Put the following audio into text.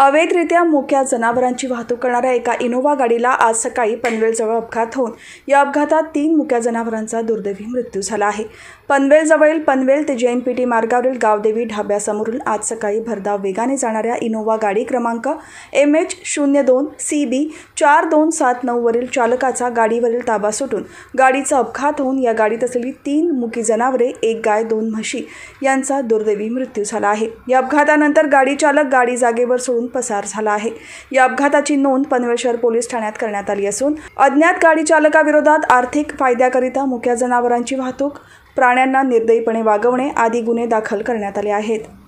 अवैधरित्या मुक्या जनावरांची वाहतूक करणाऱ्या एका इनोव्हा गाडीला आज सकाळी पनवेलजवळ अपघात होऊन या अपघातात तीन मुक्या जनावरांचा दुर्दैवी मृत्यू झाला आहे पनवेलजवळील पनवेल ते जेएनपीटी मार्गावरील गावदेवी ढाब्यासमोरून आज सकाळी भरधाव वेगाने जाणाऱ्या इनोव्हा गाडी क्रमांक एम एच शून्य दोन सी बी चार दोन सात नऊवरील चालकाचा गाडीवरील ताबा सुटून गाडीचा अपघात होऊन या गाडीत असलेली तीन मुकी जनावरे एक गाय दोन म्हशी यांचा दुर्दैवी मृत्यू झाला आहे या अपघातानंतर गाडी चालक गाडी जागेवर सोडून पसार झाला आहे या अपघाताची नोंद शहर पोलीस ठाण्यात करण्यात आली असून अज्ञात गाडी चालकाविरोधात आर्थिक फायद्याकरिता मुक्या जनावरांची वाहतूक प्राण्यांना निर्दयीपणे वागवणे आदी गुन्हे दाखल करण्यात आले आहेत